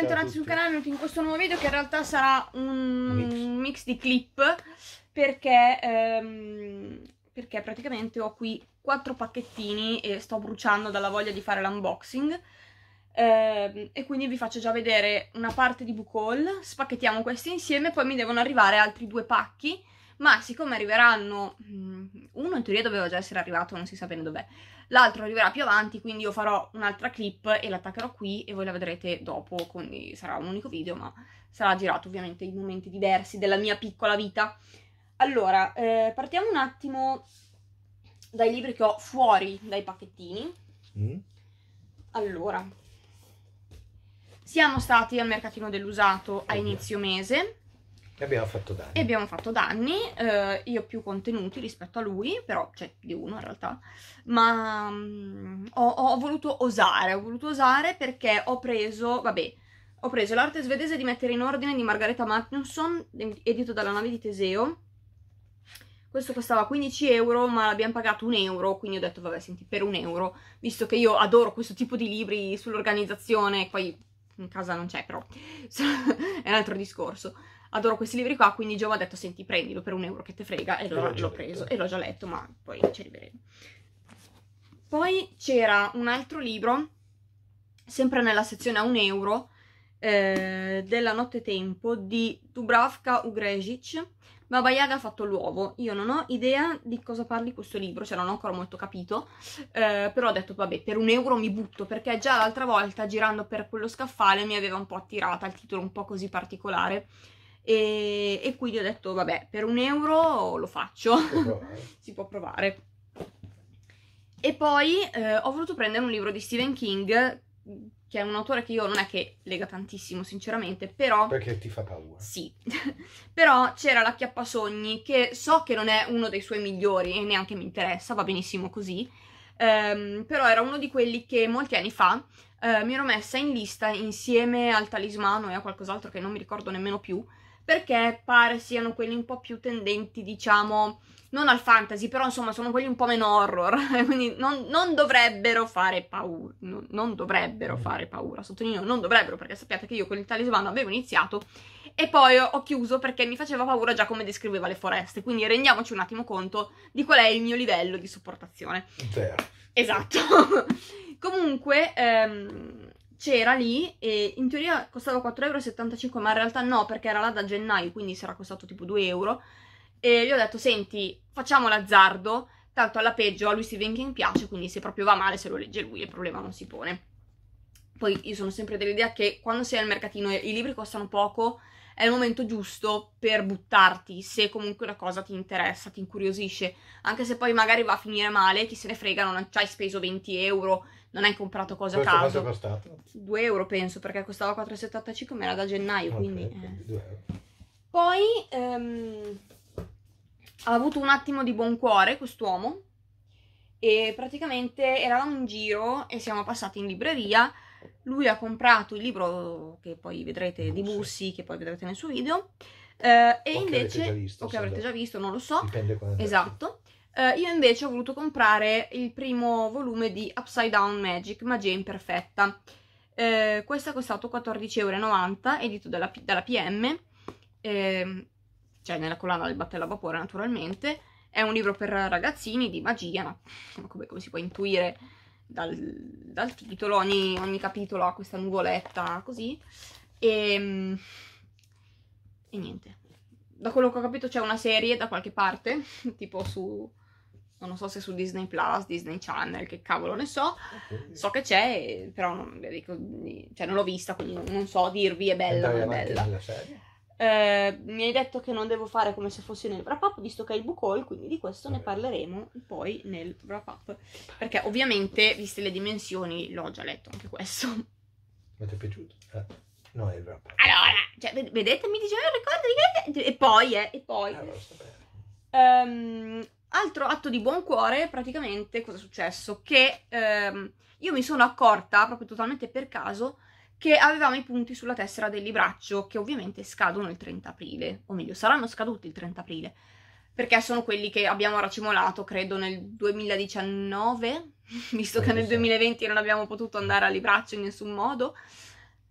bentornati sul canale, benvenuti in questo nuovo video che in realtà sarà un mix, mix di clip perché, ehm, perché praticamente ho qui quattro pacchettini e sto bruciando dalla voglia di fare l'unboxing ehm, e quindi vi faccio già vedere una parte di book haul, spacchettiamo questi insieme poi mi devono arrivare altri due pacchi ma siccome arriveranno, mm, uno in teoria doveva già essere arrivato, non si sa bene dov'è l'altro arriverà più avanti, quindi io farò un'altra clip e l'attaccherò qui e voi la vedrete dopo, quindi sarà un unico video, ma sarà girato ovviamente in momenti diversi della mia piccola vita. Allora, eh, partiamo un attimo dai libri che ho fuori dai pacchettini. Mm. Allora, siamo stati al mercatino dell'usato a inizio mese e abbiamo fatto danni. E abbiamo fatto danni, eh, io più contenuti rispetto a lui, però, cioè, di uno in realtà, ma mh, mm, ho, ho, voluto osare, ho voluto osare perché ho preso, vabbè, ho preso l'arte svedese di mettere in ordine di Margareta Magnusson, ehm, edito dalla nave di Teseo, questo costava 15 euro ma l'abbiamo pagato un euro quindi ho detto vabbè senti per un euro visto che io adoro questo tipo di libri sull'organizzazione poi in casa non c'è però è un altro discorso adoro questi libri qua, quindi Gio mi ha detto, senti, prendilo per un euro che te frega, e l'ho, l'ho preso, e l'ho già letto, ma poi ci arriveremo. Poi c'era un altro libro, sempre nella sezione a un euro, eh, della Notte Tempo, di Dubravka Ugrejic, Baba Yaga ha fatto l'uovo. Io non ho idea di cosa parli questo libro, cioè non ho ancora molto capito, eh, però ho detto vabbè, per un euro mi butto, perché già l'altra volta girando per quello scaffale mi aveva un po' attirata il titolo un po' così particolare e, e quindi ho detto vabbè per un euro lo faccio, si può provare. E poi eh, ho voluto prendere un libro di Stephen King che è un autore che io non è che lega tantissimo, sinceramente, però... Perché ti fa paura. Sì, però c'era la Chiappasogni, che so che non è uno dei suoi migliori e neanche mi interessa, va benissimo così, um, però era uno di quelli che molti anni fa uh, mi ero messa in lista insieme al Talismano e a qualcos'altro che non mi ricordo nemmeno più, perché pare siano quelli un po' più tendenti, diciamo, non al fantasy, però insomma sono quelli un po' meno horror, quindi non, non dovrebbero fare paura, non, non dovrebbero mm. fare paura, sottolineo non dovrebbero perché sappiate che io con il talismano avevo iniziato e poi ho chiuso perché mi faceva paura già come descriveva le foreste, quindi rendiamoci un attimo conto di qual è il mio livello di sopportazione. Zero. Esatto. Comunque... Ehm c'era lì e in teoria costava 4,75 euro, ma in realtà no, perché era là da gennaio, quindi sarà costato tipo 2 euro. E gli ho detto, senti, facciamo l'azzardo, tanto alla peggio a lui Stephen King piace, quindi se proprio va male se lo legge lui il problema non si pone. Poi io sono sempre dell'idea che quando sei al mercatino e i libri costano poco, è il momento giusto per buttarti, se comunque la cosa ti interessa, ti incuriosisce, anche se poi magari va a finire male, chi se ne frega, non ci hai speso 20 euro non hai comprato cose a caso. Quanto è costato? 2 euro penso, perché costava 4,75, ma era da gennaio, okay, quindi... quindi 2 eh. euro. Poi ehm, ha avuto un attimo di buon cuore quest'uomo e praticamente eravamo in giro e siamo passati in libreria. Lui ha comprato il libro che poi vedrete di Bussi, che poi vedrete nel suo video. Eh, e o invece, che visto, o che avrete già visto, non lo so. Esatto. Uh, io invece ho voluto comprare il primo volume di Upside Down Magic, Magia Imperfetta. Uh, questo è costato 14,90€, edito dalla, dalla PM, uh, ehm, cioè nella collana del battello a vapore naturalmente. È un libro per ragazzini di magia, no? come, come, si può intuire dal, dal titolo, ogni, ogni, capitolo ha questa nuvoletta così. E, ehm, e niente, da quello che ho capito c'è una serie da qualche parte, tipo su non so se su Disney Plus, Disney Channel, che cavolo ne so. So che c'è, però non, cioè non l'ho vista, quindi non so dirvi è bella o non è bella. Eh, mi hai detto che non devo fare come se fossi nel wrap up, visto che è il bucol, quindi di questo Vabbè. ne parleremo poi nel wrap up. Perché ovviamente, viste le dimensioni, l'ho già letto anche questo. Ma ti è piaciuto? Eh. No, è il wrap up. Allora, cioè, vedete, mi diceva eh, ricordo di che... E poi, eh, e poi. Allora, eh, sta bene. Um, altro atto di buon cuore, praticamente, cosa è successo? Che ehm, io mi sono accorta, proprio totalmente per caso, che avevamo i punti sulla tessera del libraccio, che ovviamente scadono il 30 aprile, o meglio, saranno scaduti il 30 aprile, perché sono quelli che abbiamo racimolato, credo, nel 2019, visto che nel 2020 non abbiamo potuto andare al libraccio in nessun modo.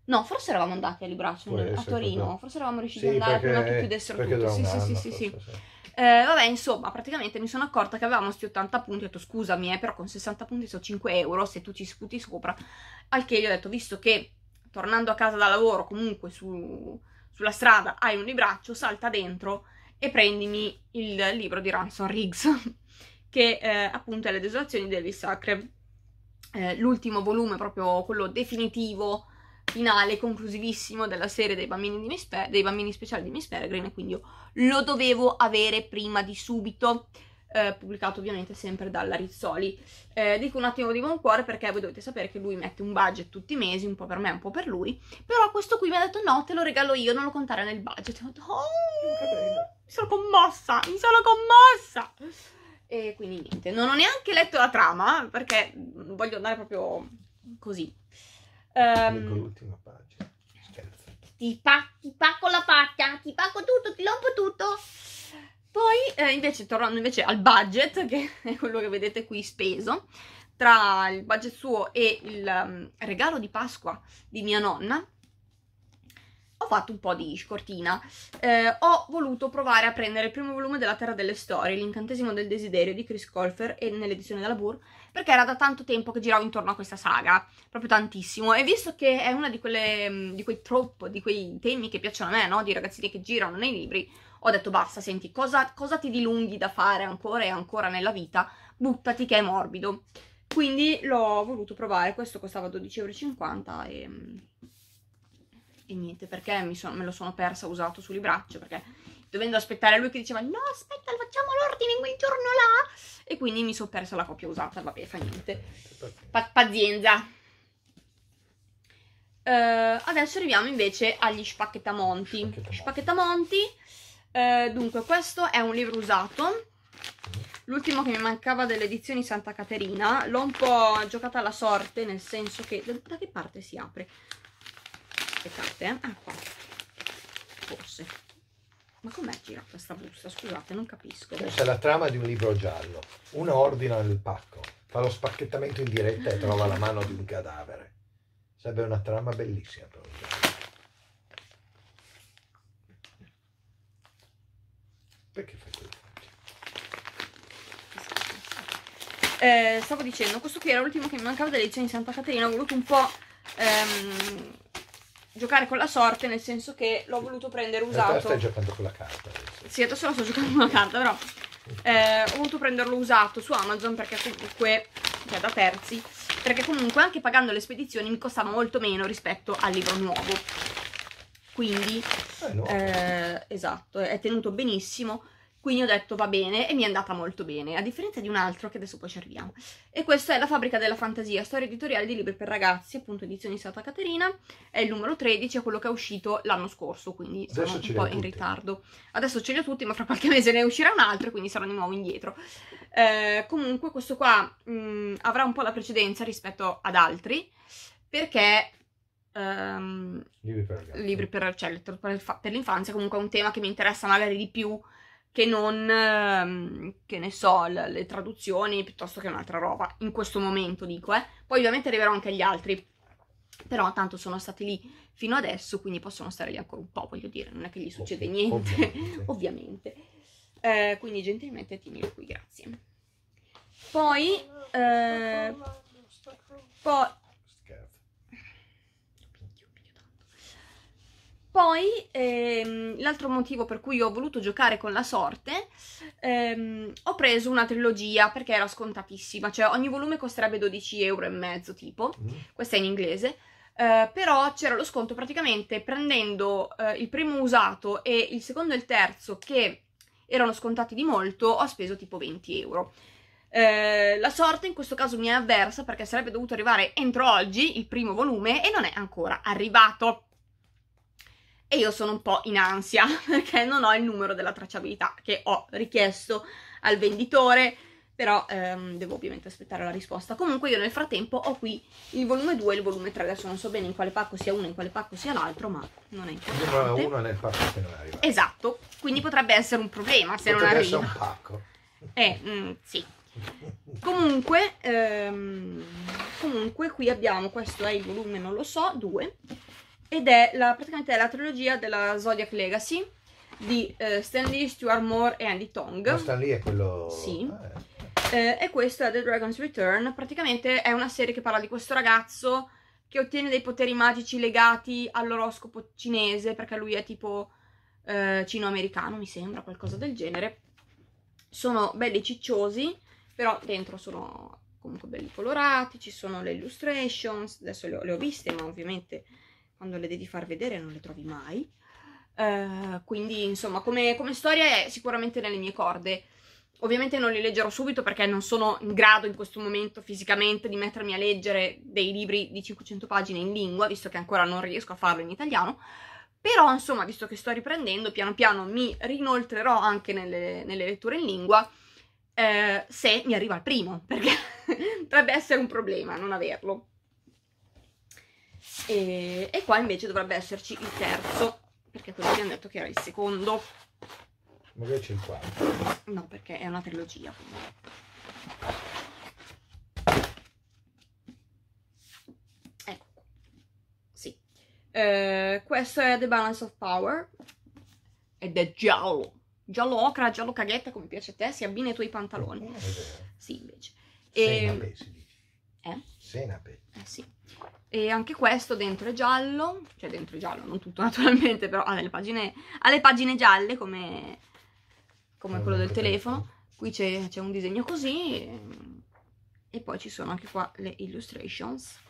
No, forse eravamo andati a Libraccio a Torino, forse eravamo riusciti ad andare prima che chiudessero tutto. Sì, sì, sì, sì, sì. Eh, vabbè, insomma, praticamente mi sono accorta che avevamo questi 80 punti, ho detto scusami, eh, però con 60 punti sono 5 euro, se tu ci sputi sopra. Al che gli ho detto, visto che tornando a casa da lavoro, comunque su, sulla strada, hai un libraccio, salta dentro e prendimi il libro di Ransom Riggs, che eh, appunto è Le desolazioni delle Sacre, eh, l'ultimo volume, proprio quello definitivo finale conclusivissimo della serie dei bambini, di Miss Pe- dei bambini speciali di Miss Peregrine, quindi io lo dovevo avere prima di subito. Eh, pubblicato ovviamente sempre dalla Rizzoli. Eh, dico un attimo di buon cuore perché voi dovete sapere che lui mette un budget tutti i mesi, un po' per me, un po' per lui. Però questo qui mi ha detto no, te lo regalo io, non lo contare nel budget. Ho detto, oh, mi sono commossa, mi sono commossa. E quindi niente, non ho neanche letto la trama perché voglio andare proprio così. Um, Leggo l'ultima pagina. Ti, pa- ti pacco la faccia, ti pacco tutto, ti rompo tutto. Poi, eh, invece, tornando invece al budget, che è quello che vedete qui speso, tra il budget suo e il um, regalo di Pasqua di mia nonna, ho fatto un po' di scortina. Eh, ho voluto provare a prendere il primo volume della Terra delle Storie, L'incantesimo del desiderio di Chris Colfer e nell'edizione della Burr perché era da tanto tempo che giravo intorno a questa saga, proprio tantissimo, e visto che è uno di, mm, di quei troppo, di quei temi che piacciono a me, no? di ragazzini che girano nei libri, ho detto basta, senti, cosa, cosa ti dilunghi da fare ancora e ancora nella vita? Buttati che è morbido. Quindi l'ho voluto provare, questo costava 12,50€ e, mm, e niente, perché son, me lo sono persa usato sulle braccia, perché dovendo aspettare lui che diceva no aspetta facciamo l'ordine in quel giorno là e quindi mi sono persa la copia usata, vabbè fa niente, pa- pazienza. Uh, adesso arriviamo invece agli spacchettamonti. Spacchettamonti, uh, dunque questo è un libro usato, l'ultimo che mi mancava delle edizioni Santa Caterina, l'ho un po' giocata alla sorte nel senso che... da che parte si apre? Aspettate, eh? Ah qua, forse ma com'è gira questa busta? Scusate, non capisco. Questa è cioè, la trama di un libro giallo. Uno ordina il pacco, fa lo spacchettamento in diretta e trova la mano di un cadavere. Sarebbe una trama bellissima per un giallo. Perché fai quello? Eh, stavo dicendo, questo qui era l'ultimo che mi mancava delle edizioni di Santa Caterina, ho voluto un po' ehm, giocare con la sorte, nel senso che l'ho voluto prendere eh, usato. Stai giocando con la carta adesso. Sì, adesso la sto giocando con la carta, però eh, ho voluto prenderlo usato su Amazon perché comunque, cioè da terzi, perché comunque anche pagando le spedizioni mi costava molto meno rispetto al libro nuovo. Quindi, eh, eh esatto, è tenuto benissimo. Quindi ho detto va bene e mi è andata molto bene, a differenza di un altro che adesso poi ci arriviamo. E questo è La fabbrica della fantasia, storia editoriale di libri per ragazzi, appunto edizioni Santa Caterina, è il numero 13, è quello che è uscito l'anno scorso, quindi adesso un po' in ritardo. Adesso ce li ho tutti, ma fra qualche mese ne uscirà un altro, quindi sarò di nuovo indietro. Eh, comunque questo qua mh, mm, avrà un po' la precedenza rispetto ad altri, perché Um, libri per ragazzi. Libri per, cioè, per l'infanzia comunque è un tema che mi interessa magari di più che non, ehm, che ne so, le, traduzioni piuttosto che un'altra roba, in questo momento dico, eh. Poi ovviamente arriverò anche agli altri, però tanto sono stati lì fino adesso, quindi possono stare lì ancora un po', voglio dire, non è che gli succede niente, ovviamente. ovviamente. Eh, quindi gentilmente tienilo qui, grazie. Poi, eh, po- Poi ehm, l'altro motivo per cui ho voluto giocare con la sorte, ehm, ho preso una trilogia perché era scontatissima, cioè ogni volume costerebbe 12 euro e mezzo tipo, mm. questa è in inglese, eh, però c'era lo sconto praticamente prendendo eh, il primo usato e il secondo e il terzo che erano scontati di molto, ho speso tipo 20 euro. Eh, la sorte in questo caso mi è avversa perché sarebbe dovuto arrivare entro oggi il primo volume e non è ancora arrivato e io sono un po' in ansia perché non ho il numero della tracciabilità che ho richiesto al venditore, però ehm, devo ovviamente aspettare la risposta. Comunque io nel frattempo ho qui il volume 2 e il volume 3, adesso non so bene in quale pacco sia uno e in quale pacco sia l'altro, ma non è importante. Uno nel pacco che non arriva. Esatto, quindi potrebbe essere un problema se potrebbe non arriva. Potrebbe essere un pacco. Eh, mm, sì. Comunque, ehm, comunque qui abbiamo, questo è il volume, non lo so, 2 ed è la, praticamente è la trilogia della Zodiac Legacy di eh, Stan Stuart Moore e Andy Tong. Ma Stan è quello... Sì. Eh. Eh, e questo è The Dragon's Return, praticamente è una serie che parla di questo ragazzo che ottiene dei poteri magici legati all'oroscopo cinese, perché lui è tipo eh, cino mi sembra, qualcosa del genere. Sono belli cicciosi, però dentro sono comunque belli colorati, ci sono le illustrations, adesso le ho, le ho viste, ma ovviamente quando le devi far vedere non le trovi mai. Uh, quindi, insomma, come, come, storia è sicuramente nelle mie corde. Ovviamente non li leggerò subito perché non sono in grado in questo momento fisicamente di mettermi a leggere dei libri di 500 pagine in lingua, visto che ancora non riesco a farlo in italiano. Però, insomma, visto che sto riprendendo, piano piano mi rinoltrerò anche nelle, nelle letture in lingua eh, se mi arriva il primo, perché potrebbe essere un problema non averlo e, e qua invece dovrebbe esserci il terzo perché quello che hanno detto che era il secondo magari c'è il quarto no perché è una trilogia quindi. ecco sì eh, questo è The Balance of Power ed è giallo giallo ocra, giallo caghetta come piace a te si abbina ai tuoi pantaloni eh, sì invece e... Senape ehm, si dice eh? Senape eh sì e anche questo dentro è giallo, cioè dentro è giallo, non tutto naturalmente, però ha le pagine, ha le pagine gialle come, come quello del telefono. Qui c'è un disegno così e, poi ci sono anche qua le illustrations.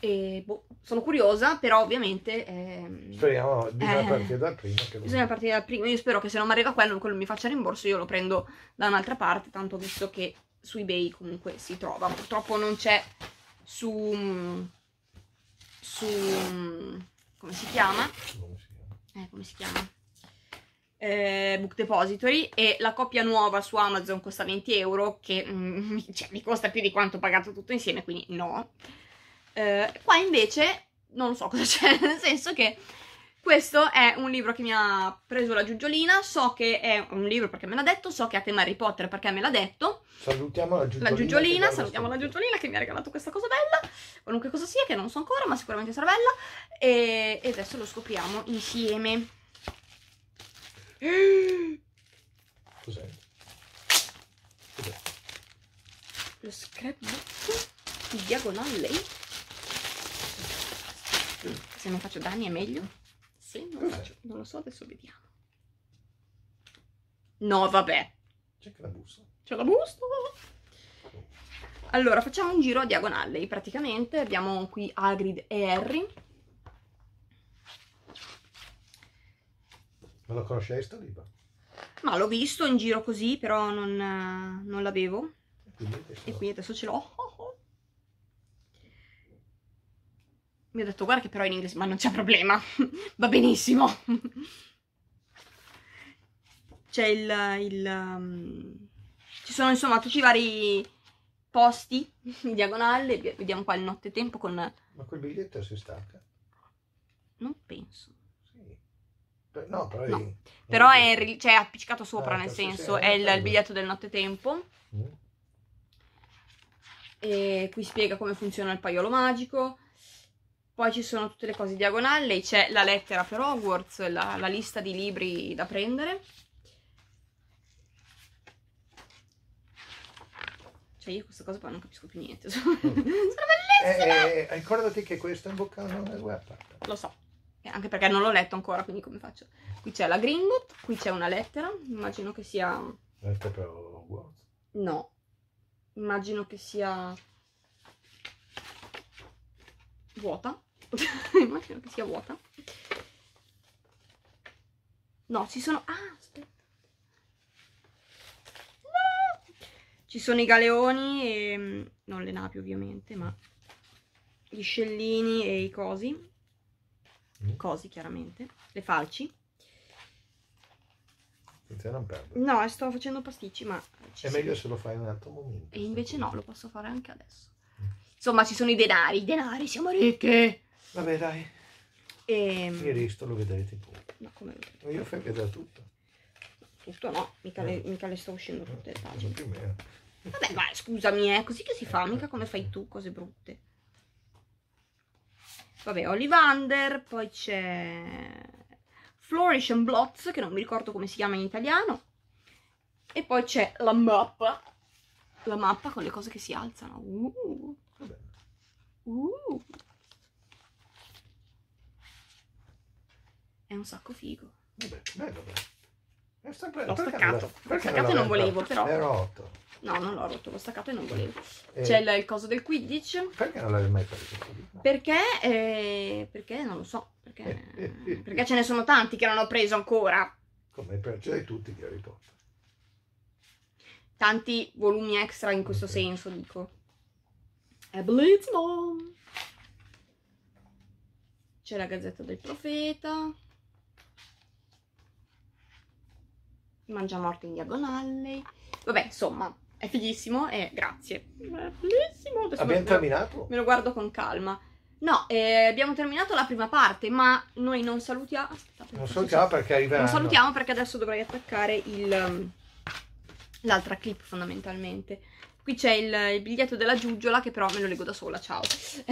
E, boh, sono curiosa, però ovviamente... Ehm, Speriamo, bisogna eh, partire dal primo. Che... Bisogna partire dal primo, io spero che se non mi arriva quello, quello mi faccia rimborso, io lo prendo da un'altra parte, tanto visto che su eBay comunque si trova. Purtroppo non c'è su... su... come si chiama? Eh, come si chiama? Eh, Book Depository e la coppia nuova su Amazon costa 20 euro che mm, cioè, mi costa più di quanto ho pagato tutto insieme quindi no eh, qua invece non so cosa c'è nel senso che questo è un libro che mi ha preso la Giugiolina, so che è un libro perché me l'ha detto, so che è a tema Harry Potter perché me l'ha detto. Salutiamo la Giugiolina. La Giugiolina, salutiamo la Giugiolina che mi ha regalato questa cosa bella, qualunque cosa sia, che non so ancora, ma sicuramente sarà bella. E, e adesso lo scopriamo insieme. Cos'è? Cos'è? Lo scrapbook diagonale. Se non faccio danni è meglio. Sì, non, non lo so, adesso vediamo. No, vabbè. C'è la busta. C'è la busta. Allora, facciamo un giro a diagonale. Praticamente abbiamo qui Agrid e Harry. Ma lo conoscevi sto libro? Ma l'ho visto in giro così, però non, non l'avevo. E, e quindi adesso ce l'ho. Mi ha detto, guarda che però in inglese, ma non c'è problema, va benissimo. c'è il... il um, ci sono insomma tutti i vari posti in diagonale, vediamo qua il notte nottetempo con... Ma quel biglietto si stacca? Non penso. No, però, no. È... però è, cioè, appiccicato sopra, ah, nel senso, eh, è il, il, biglietto del nottetempo. Mm. E qui spiega come funziona il paiolo magico, poi ci sono tutte le cose diagonali, c'è la lettera per Hogwarts, la, la lista di libri da prendere. Cioè io questa cosa qua non capisco più niente. Sono, mm. sono bellissime! Eh, eh, eh, ricordati che questo è un boccano del web. Lo so, eh, anche perché non l'ho letto ancora, quindi come faccio? Qui c'è la Gringot, qui c'è una lettera, immagino che sia... Lettera per Hogwarts? No, immagino che sia vuota. immagino che sia vuota no ci sono ah aspetta no! ci sono i galeoni e mm, non le navi ovviamente ma gli scellini e i cosi mm. cosi chiaramente le falci non No, sto facendo pasticci, ma... È meglio se lo fai in un altro momento. E invece no, lo posso fare anche adesso. Mm. Insomma, ci sono i denari, i denari, siamo ricche! Vabbè, dai. E... Ehm, Il resto lo vedrete poi. Ma come lo vedete? Io fai vedere tutto. Tutto no, mica, eh. le, mica le sto uscendo tutte le pagine. Più meno. Vabbè, ma scusami, è eh, così che si fa, mica come fai tu, cose brutte. Vabbè, Olivander, poi c'è Flourish and Blots, che non mi ricordo come si chiama in italiano. E poi c'è la mappa. La mappa con le cose che si alzano. Uh. Uh. un sacco figo. Vabbè, bello, bello. È sempre, l'ho staccato. L'ho staccato e non eh, volevo, però. Era rotto. No, non l'ho rotto, l'ho staccato e non volevo. E... Eh. C'è il, il, coso del Quidditch. Perché non l'avevi mai preso? Perché? Eh, perché non lo so. Perché, eh, eh, eh, perché ce ne sono tanti che non ho preso ancora. Come ce l'hai tutti di Harry Potter. Tanti volumi extra in questo okay. senso, dico. È bellissimo! C'è la gazzetta del profeta. mangia morto in diagonale. Vabbè, insomma, è fighissimo e grazie. È bellissimo. Adesso abbiamo me terminato? Me lo guardo con calma. No, eh, abbiamo terminato la prima parte, ma noi non salutiamo. Aspettate, non salutiamo so. perché arriverà. Non salutiamo perché adesso dovrei attaccare il, mm, l'altra clip fondamentalmente. Qui c'è il, il, biglietto della giuggiola che però me lo leggo da sola, ciao.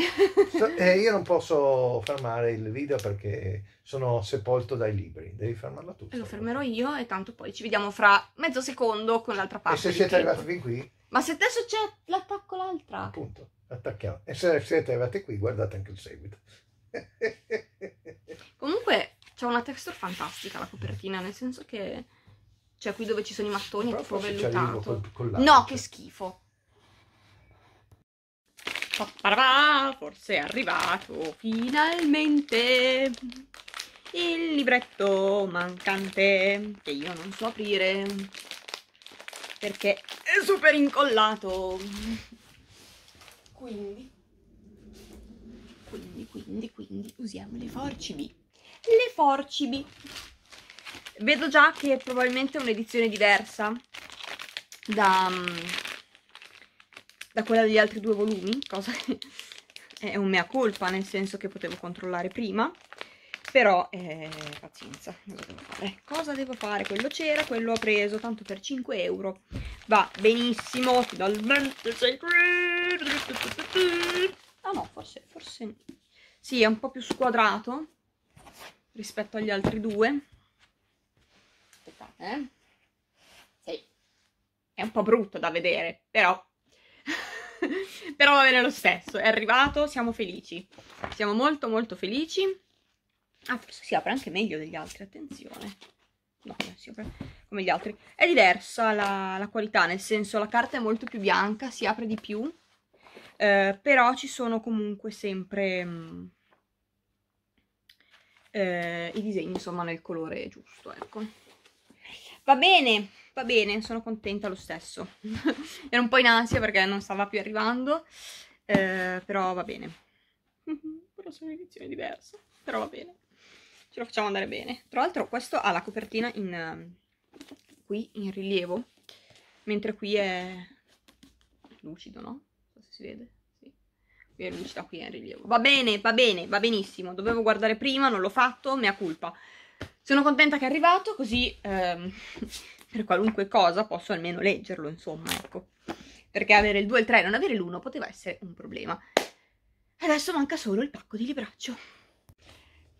eh, io non posso fermare il video perché sono sepolto dai libri, devi fermarlo tu. E lo fermerò io e tanto poi ci vediamo fra mezzo secondo con l'altra parte. E se siete arrivati fin qui? Ma se adesso c'è l'attacco l'altra. Appunto, attacchiamo. E se siete arrivati qui guardate anche il seguito. Comunque c'è una texture fantastica la copertina, nel senso che... Cioè qui dove ci sono i mattoni è tipo vellutato. No, che schifo. Forse è arrivato finalmente il libretto mancante che io non so aprire perché è super incollato. Quindi, quindi, quindi, quindi usiamo le forcibi. Le forcibi. Vedo già che è probabilmente un'edizione diversa da, da quella degli altri due volumi, cosa che è un mea colpa, nel senso che potevo controllare prima, però eh, pazienza, cosa devo fare? Cosa devo fare? Quello c'era, quello ho preso, tanto per 5 euro, va benissimo, finalmente sei qui! Ah no, forse, forse sì, è un po' più squadrato rispetto agli altri due. Aspettate, eh? Sì. È un po' brutto da vedere, però però va bene lo stesso, è arrivato, siamo felici. Siamo molto molto felici. Ah, forse si apre anche meglio degli altri, attenzione. No, si apre come gli altri. È diversa la, la qualità, nel senso la carta è molto più bianca, si apre di più. Eh, però ci sono comunque sempre mh, mm, eh, i disegni, insomma, nel colore giusto, ecco. Va bene, Va bene, sono contenta lo stesso. Ero un po' in ansia perché non stava più arrivando, eh, però va bene. però sono edizione diversa, però va bene. Ce lo facciamo andare bene. Tra l'altro questo ha la copertina in, qui in rilievo, mentre qui è lucido, no? Non so se si vede. Sì. Qui è lucido, qui è in rilievo. Va bene, va bene, va benissimo. Dovevo guardare prima, non l'ho fatto, mea culpa. Sono contenta che è arrivato, così... Ehm per qualunque cosa posso almeno leggerlo, insomma, ecco. Perché avere il 2 e il 3 e non avere l'1 poteva essere un problema. Adesso manca solo il pacco di libraccio.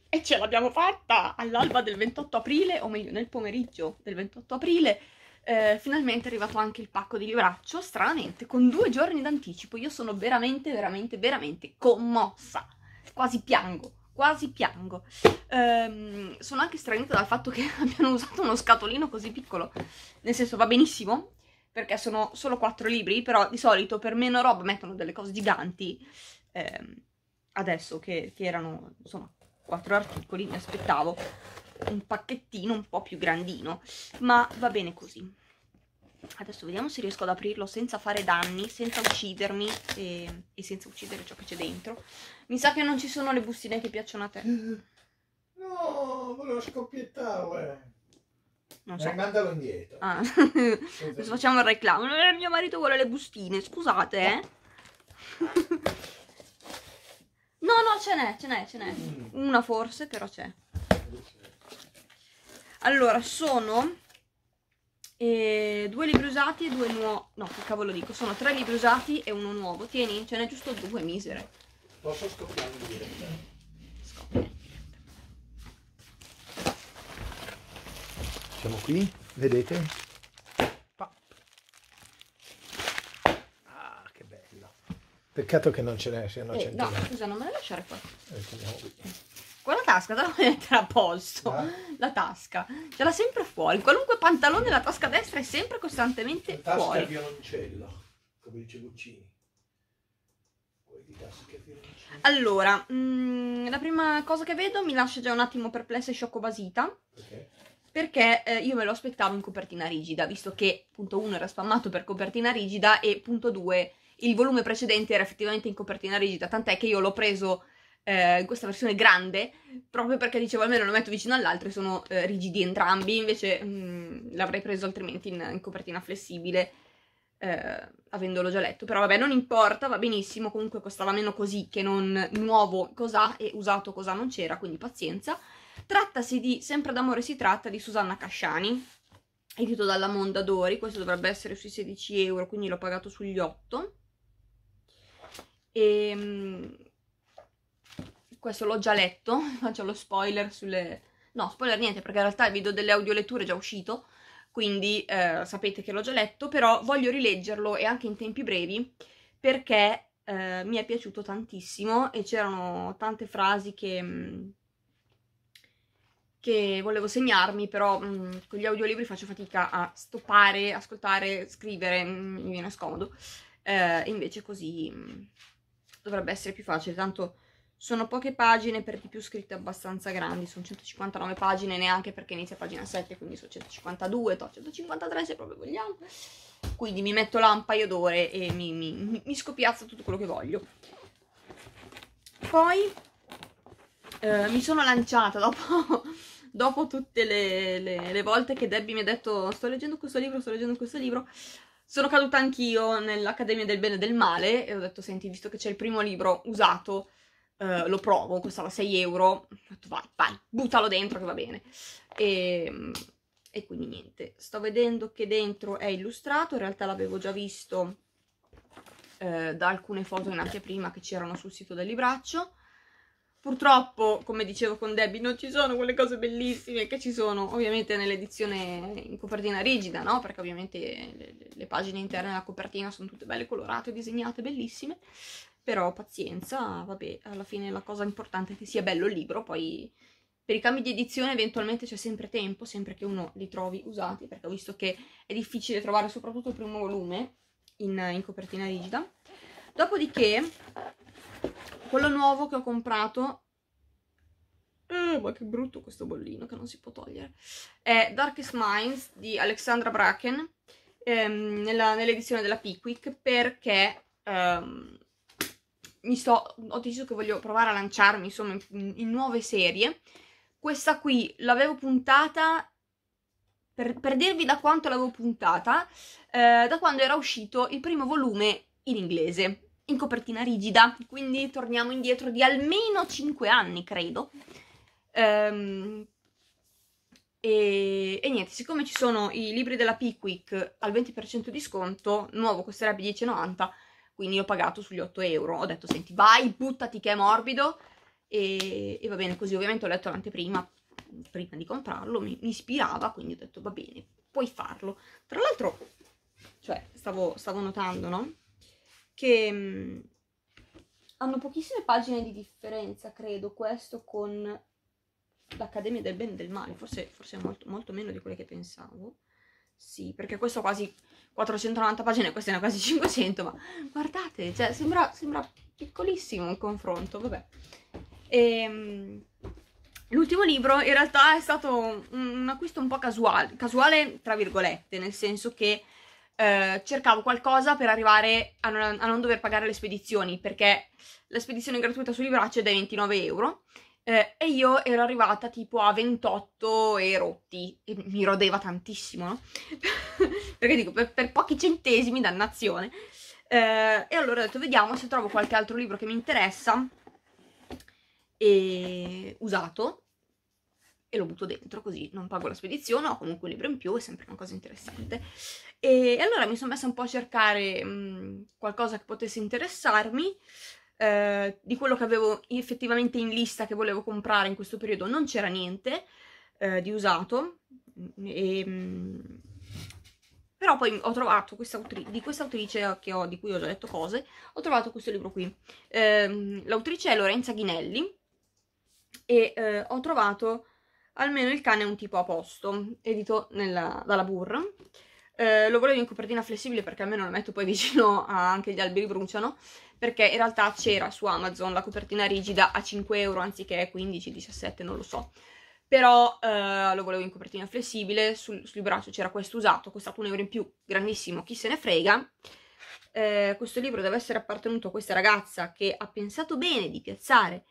E ce l'abbiamo fatta! All'alba del 28 aprile, o meglio nel pomeriggio del 28 aprile, eh, finalmente è arrivato anche il pacco di libraccio, stranamente, con due giorni d'anticipo. Io sono veramente, veramente, veramente commossa. Quasi piango quasi piango. Ehm, sono anche stranita dal fatto che abbiano usato uno scatolino così piccolo. Nel senso, va benissimo, perché sono solo quattro libri, però di solito per meno roba mettono delle cose giganti. Ehm, adesso che, che, erano, insomma, quattro articoli, mi aspettavo un pacchettino un po' più grandino, ma va bene così adesso vediamo se riesco ad aprirlo senza fare danni, senza uccidermi e, e senza uccidere ciò che c'è dentro. Mi sa che non ci sono le bustine che piacciono a te. No, volevo scoppiettare. Eh. Non so. Mandalo indietro. Ah. Adesso facciamo il reclamo. Mio marito vuole le bustine, scusate. Eh. no, no, ce n'è, ce n'è, ce n'è. Mm. Una forse, però c'è. Allora, sono e due libri usati e due nuovi. No, che cavolo dico, sono tre libri usati e uno nuovo. Tieni, ce n'è giusto due misere. Posso scoppiare in diretta? Scoppia in diretta. Siamo qui, vedete? Pap. Ah, che bello. Peccato che non ce n'è, siano no eh, No, scusa, non me la lasciare qua. Eh, quella tasca te la puoi mettere a posto. Eh? La tasca. Ce l'ha sempre fuori. qualunque pantalone la tasca destra è sempre costantemente la fuori. Tasca violoncello, come dice Guccini. Allora, mh, mm, la prima cosa che vedo mi lascia già un attimo perplessa e sciocco-basita. Perché? perché eh, io me lo aspettavo in copertina rigida, visto che punto 1 era spammato per copertina rigida e punto 2 il volume precedente era effettivamente in copertina rigida, tant'è che io l'ho preso eh, questa versione grande proprio perché dicevo almeno lo metto vicino all'altro e sono eh, rigidi entrambi, invece mh, mm, l'avrei preso altrimenti in, in copertina flessibile eh, avendolo già letto, però vabbè non importa, va benissimo, comunque costava meno così che non nuovo cos'ha e usato cos'ha non c'era, quindi pazienza. Trattasi di Sempre d'amore si tratta di Susanna Casciani, edito dalla Mondadori, questo dovrebbe essere sui 16 euro, quindi l'ho pagato sugli 8. E, ehm, questo l'ho già letto, faccio lo spoiler sulle... No, spoiler niente, perché in realtà il video delle audioletture è già uscito, quindi eh, sapete che l'ho già letto, però voglio rileggerlo e anche in tempi brevi, perché eh, mi è piaciuto tantissimo e c'erano tante frasi che... Mm, che volevo segnarmi, però mh, mm, con gli audiolibri faccio fatica a stoppare, ascoltare, scrivere, mh, mm, mi viene scomodo. Eh, invece così dovrebbe essere più facile, tanto sono poche pagine, per di più scritte abbastanza grandi, sono 159 pagine neanche perché inizia pagina 7, quindi sono 152, to, 153 se proprio vogliamo. Quindi mi metto là un paio d'ore e mi, mi, mi scopiazzo tutto quello che voglio. Poi eh, mi sono lanciata dopo, dopo tutte le, le, le volte che Debbie mi ha detto sto leggendo questo libro, sto leggendo questo libro, sono caduta anch'io nell'Accademia del Bene e del Male e ho detto senti, visto che c'è il primo libro usato Uh, lo provo, costava 6 euro, ho detto vai, vai, buttalo dentro che va bene. E, ehm, e, quindi niente, sto vedendo che dentro è illustrato, in realtà l'avevo già visto uh, da alcune foto in anteprima che c'erano sul sito del libraccio. Purtroppo, come dicevo con Debbie, non ci sono quelle cose bellissime che ci sono ovviamente nell'edizione in copertina rigida, no? Perché ovviamente le, le pagine interne della copertina sono tutte belle colorate, disegnate, bellissime però pazienza, vabbè, alla fine la cosa importante è che sia bello il libro, poi per i cambi di edizione eventualmente c'è sempre tempo, sempre che uno li trovi usati, perché ho visto che è difficile trovare soprattutto il primo volume in, in copertina rigida. Dopodiché, quello nuovo che ho comprato, eh, ma che brutto questo bollino che non si può togliere, è Darkest Minds di Alexandra Bracken, ehm, nell'edizione della Pickwick, perché... Ehm, sto, ho deciso che voglio provare a lanciarmi insomma in, in nuove serie. Questa qui l'avevo puntata per, per, dirvi da quanto l'avevo puntata, eh, da quando era uscito il primo volume in inglese, in copertina rigida, quindi torniamo indietro di almeno 5 anni, credo. Ehm, e, e, niente, siccome ci sono i libri della Pickwick al 20% di sconto, nuovo costerebbe 10,90, quindi ho pagato sugli 8 euro. Ho detto, senti, vai, buttati che è morbido. E, e va bene così. Ovviamente ho letto l'anteprima prima di comprarlo, mi, mi, ispirava, quindi ho detto, va bene, puoi farlo. Tra l'altro, cioè, stavo, stavo notando, no? Che mh, mm, hanno pochissime pagine di differenza, credo, questo con l'Accademia del Bene e del Male. Forse, forse molto, molto meno di quelle che pensavo. Sì, perché questo quasi 490 pagine, questa ne ha quasi 500, ma guardate, cioè, sembra, sembra piccolissimo il confronto, vabbè. E, ehm, l'ultimo libro in realtà è stato un, acquisto un po' casuale, casuale tra virgolette, nel senso che eh, cercavo qualcosa per arrivare a non, a non, dover pagare le spedizioni, perché la spedizione gratuita su Libraccio è dai 29 euro eh, e io ero arrivata tipo a 28 e rotti, e mi rodeva tantissimo, no? Perché dico, per, per, pochi centesimi, dannazione. Eh, e allora ho detto, vediamo se trovo qualche altro libro che mi interessa, e... usato, e lo butto dentro, così non pago la spedizione, ho comunque un libro in più, è sempre una cosa interessante. E, allora mi sono messa un po' a cercare mh, mm, qualcosa che potesse interessarmi, eh, di quello che avevo effettivamente in lista che volevo comprare in questo periodo non c'era niente eh, di usato, mm, e, ehm, però poi ho trovato questa autrice, di questa autrice ho, di cui ho già detto cose, ho trovato questo libro qui. Eh, l'autrice è Lorenza Ghinelli e eh, ho trovato almeno il cane è un tipo a posto, edito nella, dalla Burr. Eh, lo volevo in copertina flessibile perché almeno lo metto poi vicino a anche gli alberi bruciano, perché in realtà c'era su Amazon la copertina rigida a 5 euro anziché 15, 17, non lo so. Però eh, lo volevo in copertina flessibile, sul, sul braccio c'era questo usato, costato un euro in più, grandissimo, chi se ne frega. Eh, questo libro deve essere appartenuto a questa ragazza che ha pensato bene di piazzare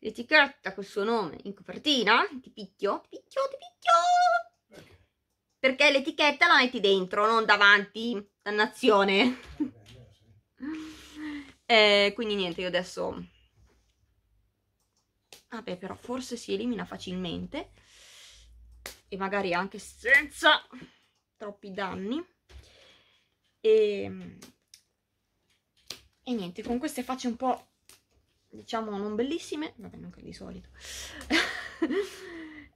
l'etichetta col suo nome in copertina. Ti picchio, ti picchio, ti picchio! perché l'etichetta la metti dentro, non davanti, dannazione. eh, quindi niente, io adesso... Vabbè, però forse si elimina facilmente e magari anche senza troppi danni. E, ehm, e niente, con queste facce un po', diciamo, non bellissime, vabbè, non che di solito...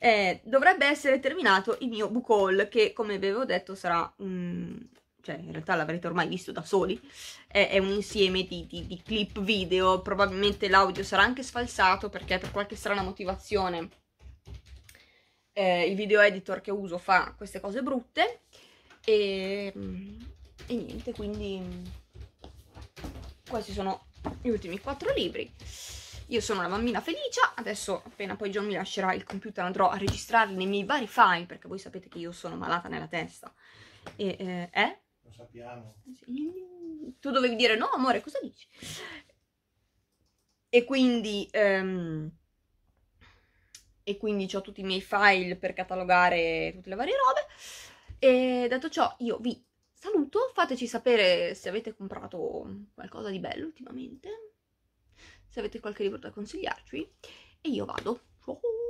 eh, dovrebbe essere terminato il mio book haul che come vi avevo detto sarà un... cioè in realtà l'avrete ormai visto da soli, è, è un insieme di, di, di clip video, probabilmente l'audio sarà anche sfalsato perché per qualche strana motivazione eh, il video editor che uso fa queste cose brutte e, ehm, e, niente quindi questi sono gli ultimi quattro libri io sono una bambina felice, adesso appena poi John mi lascerà il computer andrò a registrarli nei miei vari file, perché voi sapete che io sono malata nella testa. E, eh, eh? Lo sappiamo. Tu dovevi dire no, amore, cosa dici? E quindi... Ehm, e quindi ho tutti i miei file per catalogare tutte le varie robe. E detto ciò, io vi saluto, fateci sapere se avete comprato qualcosa di bello ultimamente se avete qualche libro da consigliarci e io vado. Ciao!